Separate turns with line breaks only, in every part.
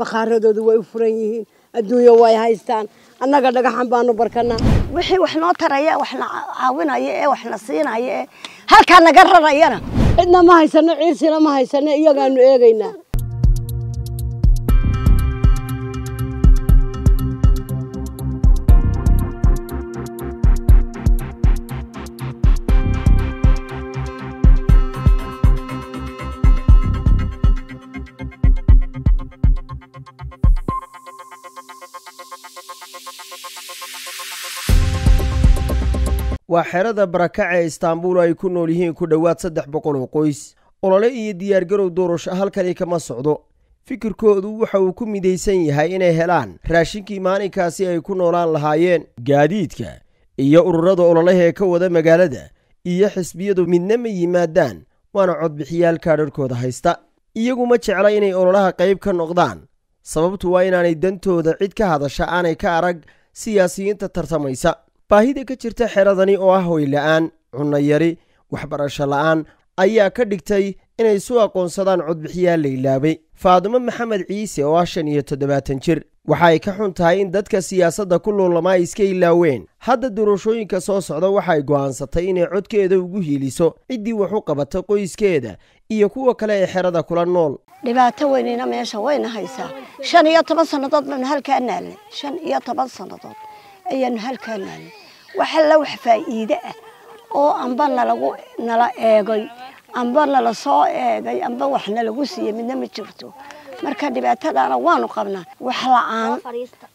bakhaaradoodu way u furan yihiin adduunya way haystaan annaga dhagaxan baanu barkanaa wixii wax noo taraya waxna caawinaya ee waxna siinaya ee halkaa naga rarayana cidna ma haysano ciirsina ma haysano iyagaanu eegaynaa
waa xerada barakaca ee istaanbuul ay ku nool yihiin ku dhowaad saddex boqol oo qoys olole iyo diyaargarow doorasho halkani kama socdo fikirkoodu waxa uu ku midaysan yahay inay helaan raashinkii maalinkaasi ay ku noolaan lahaayeen gaadiidka iyo ururada ee ka wada magaalada iyo xisbiyadu midna ma yimaadaan waana codbixiyaal kaadharhkooda haysta iyagu ma jecla inay ololaha qayb ka noqdaan sababtu waa inaanay dantooda cid ka hadasha aanay ka arag siyaasiyiinta tartamaysa baahida ka jirta xeradani oo ah hoy la'aan cunno yari waxbarasho la'aan ayaa ka dhigtay inay isu aqoonsadaan codbixiyaa ilaabay faadimo maxamed ciise oo ah shan iyo toddobaatan jir waxa ay ka xun tahay in dadka siyaasadda ku luulama ay iska ilaaween hadda doorashooyinka soo socda waxay go'aansatay inay codkeeda ugu hiiliso ciddii wax u qabata qoyskeeda iyo kuwa kale ee xerada kula nool
dhibaato weynina meesha wayna haysaa shan iyo toban sannadood baynu halkaa naalnay shan iyo toban sannadood ayaanu halkaanaana wax alla wax faa'iide ah oo amba nalagu nala eegay amba nala soo eegay amba wax nalagu siiyey midna ma jirto marka dhibaatadaana waanu qabnaa wax la-aan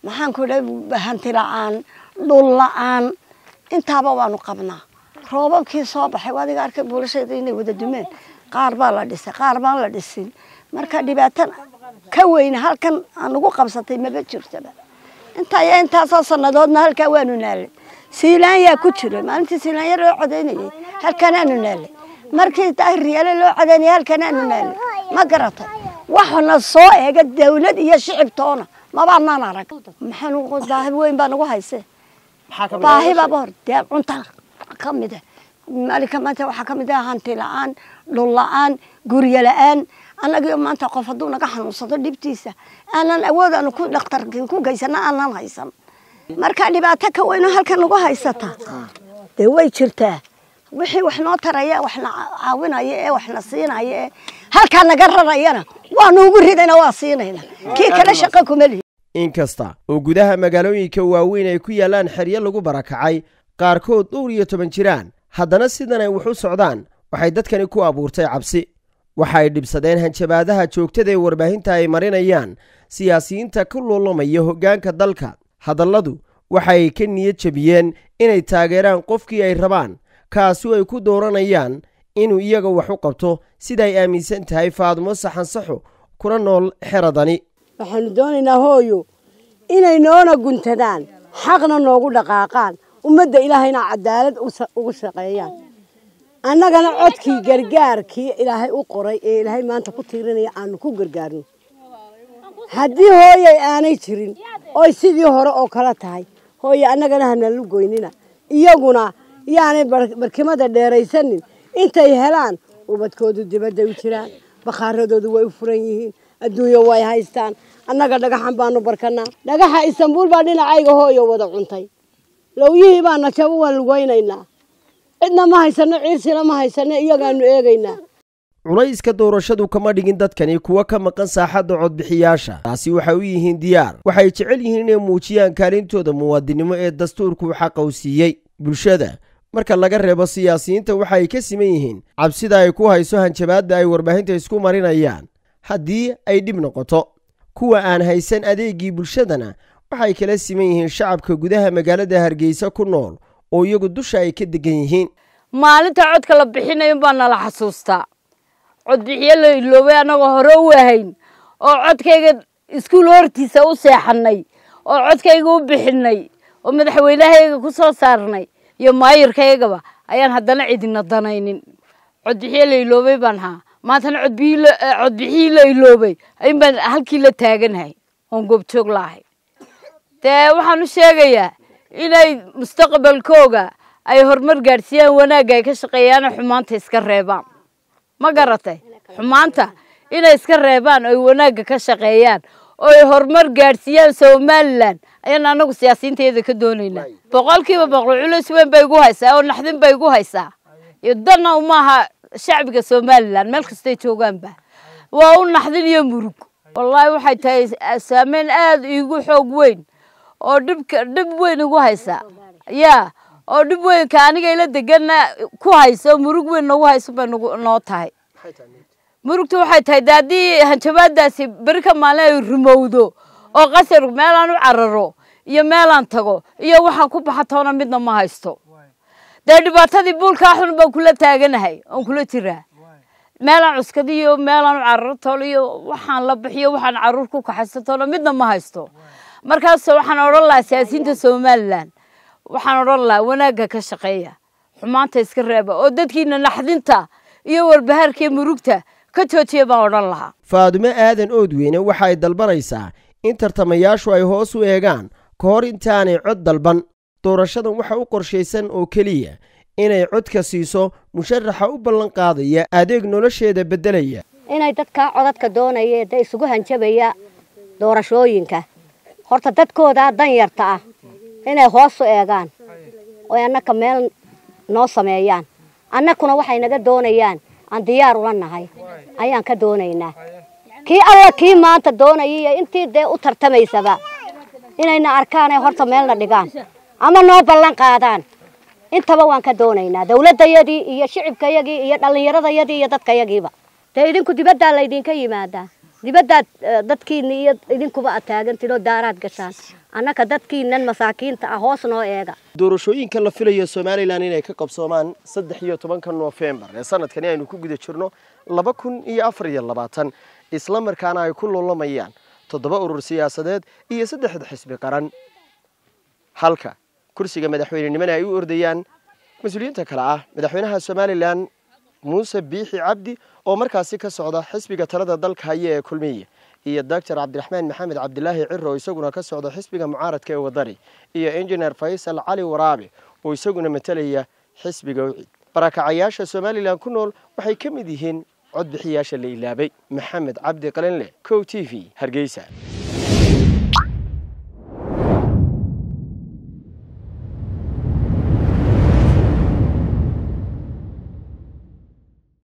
maxaanku dha hanti la-aan dhul la-aan intaaba waanu qabnaa roobabkii soo baxay waadiga arkay bulashada inay wada dumeen qaar baa la dhisay qaar baan la dhisin marka dhibaatan ka weyne halkan aan nagu qabsatay maba jirtaba intaaya intaasoo sannadoodna halkaa waanu naalay siilaan yaa ku jira maalintii siilaanya loo codaynayay halkanaanu naalay markii riyaale loo codaynayay halkanaanu naalay ma garatay waxna soo eega dawlad iyo shicibtoona mabaanaan arag maxaan baahi weyn baa nagu haysee baahi baaba hor dee cunta ka mid ah maalinka maanta waxaa ka mid ah hanti la-aan dhul la-aan guryo la-aan annagiio maanta qof hadduu naga xanuunsado dhibtiisa aanan awood aanu ku dhakhtarkin ku geysana aanan haysan markaa dhibaato ka weynoo halkan nagu haysata dee way jirtaa wixii wax noo taraya waxna caawinaya ee waxna siinaya ee halkaa naga rarayana waanu ugu ridayna waa siinayna
kii kale shaqa kuma lihi inkasta oo gudaha magaalooyinka waaweyn ay ku yaallaan xeryo lagu barakacay qaarkood dhowr iyo toban jiraan haddana sidan ay wax u socdaan waxay dadkani ku abuurtay cabsi waxay dhibsadeen hanjabaadaha joogtada ee warbaahinta ay marinayaan siyaasiyiinta ka loolamaya hoggaanka dalka hadalladu waxay ka niyad jebiyeen inay taageeraan qofkii ay rabaan kaasi ay ku dooranayaan inuu iyaga wax u qabto sida ay aaminsan tahay faadmo saxansaxo kuna nool xeradani
waxaanu doonaynaa hooyo inay noona guntadaan xaqna noogu dhaqaaqaan ummadda ilaahayna cadaalad ugu shaqeeyaan annagana codkii gargaarkii ilaahay u qoray ee ilaahay maanta ku tiirinaya aanu ku gargaarno haddii hooyay aanay jirin oy sidii hore oo kala tahay hooye annagana hanalu goynina iyaguna yaanay barkimada dheeraysanin intay helaan ubadkoodu dibadda u jiraan bakhaaradoodu way u furan yihiin adduunya way haystaan annaga dhagaxan baanu barkanaa dhagaxa istanbuul baa dhinacayga hooyo wada cuntay lowyihii baana jabo waan lugaynaynaa cidna ma haysano ciirsina ma haysano iyagaanu eegaynaa
culayska doorashadu kama dhigin dadkani kuwo ka maqan saaxadda codbixiyaasha taasi waxay u yihiin diyaar waxay jecel yihiin inay muujiyaan kaalintooda muwaadinimo ee dastuurku xaqaw siiyey bulshada marka laga reebo siyaasiyiinta waxay ka siman yihiin cabsida ay ku hayso hanjabaadda ay warbaahinta isku marinayaan haddii ay dhib noqoto kuwa aan haysan adeegii bulshadana waxay kala siman yihiin shacabka gudaha magaalada hargeysa ku nool oo iyagu dusha ay ka degan yihiin
maalinta codka la bixinayo baa nala xasuustaa codbixiyo la iloobay annagoo hore u ahayn oo codkayga iskuul hortiisa u seexanay oo codkayga u bixinay oo madaxweynahayga ku soo saarnay iyo maayirkaygaba ayaan haddana cidina danaynin codbixiyo la iloobay baan haa maantana codbixiyii eh, la iloobay in baan halkii la taaganahay oon goobjoog lahay dee waxaan u sheegayaa inay mustaqbalkooga ay horumar gaadhsiiyaan wanaagga ay ka shaqeeyaan xumaanta iska reebaan ma garatay xumaanta inay iska reebaan oy wanaagga ka shaqeeyaan ooy horumar gaadhsiiyaan somalilan ayaan anagu siyaasiyiinteeda ka doonaynaa boqolkiiba boqol culeys weyn bay igu haysaa oo naxdin bay igu haysaa iyo danna umaaha shacbiga somalilan meel kastay joogaanba waa u naxdin iyo murug wallaahi waxay tahay eh, saameyn aada iigu xoog weyn oo dhibka dhib weyn igu haysa ya oo dhib weynka aniga ila deganna ku haysa oo murug weyn nagu haysa bay noo tahay murugta waxay tahay de haddii hanjabaadaasi beri ka maalin ay rumowdo oo qasar meelaan u cararo iyo meelaan tago iyo waxaan ku baxa toona midna ma haysto dee dhibaatadii buulkaa xun baan kula taaganahay oon kula jiraa meelaan cuskadiyo meelaan u cararo iyo waxaan la bixiyo waxaan caruur ku kaxaysa toona midna ma haysto markaas waxaan odhan lahaa siyaasiinta somalilan waxaan odhan lahaa wanaagga ka shaqeeya xumaanta iska reeba oo dadkiina naxdinta iyo walbahaarkee murugta ka joojiya baan odhan lahaa
faadumo aadan oodweyne waxa ay dalbanaysaa in tartamayaashu ay hoos u eegaan ka hor intaanay cod dalban doorashadan waxa u qorshaysan oo keliya inay codka siiso musharaxa u ballanqaadaya adeeg nolosheeda beddelaya
inay dadkaa codadka doonaya dee isugu hanjabaya doorashooyinka horta dadkoodaa dan yarta ah inay hoosu eegaan oy annaka meel noo sameeyaan annakuna waxay naga doonayaan aan diyaar ula nahay ayaan ka doonaynaa kii alla kii maanta doonayay intii dee u tartamaysaba inayna arkaanay horta meelna dhigaan ama noo ballan qaadaan intaba waan ka doonaynaa dawladdayadii iyo shicibkayagii iyo dhallinyaradayadii iyo dadkayagiiba dee idinku dibaddaa laydinka yimaadaa dibadaad dadkiina iyo idinkuba aad taagantiinoo daaraad gashaan annaka dadkiinan masaakiinta ah hoos noo eega
doorashooyinka la filayo somalilan inay ka qabsoomaan saddex iyo tobanka nofembar ee sanadkani aynu ku guda jirno laba kun iyo afar iyo labaatan islamarkaana ay ku loolamayaan toddoba urur siyaasadeed iyo saddexda xisbi qaran halka kursiga madaxweyne nimana ay u ordayaan mas-uuliyiinta kale ah madaxweynaha somalilan موسى بيحي عبدي او مركاسي كسودا حسبي تلدا دلك هايي كلمي iyo dr عبد الرحمن محمد عبد الله عرو عيرو اسغونا كسودا حسبي كي وضري iyo إنجنير فيصل علي ورابي او اسغونا متليا بركة عياشة سومالي لان كنول waxay عد cod bixiyasha leelaabay محمد عبد قلنلي كو تي في هرجيسه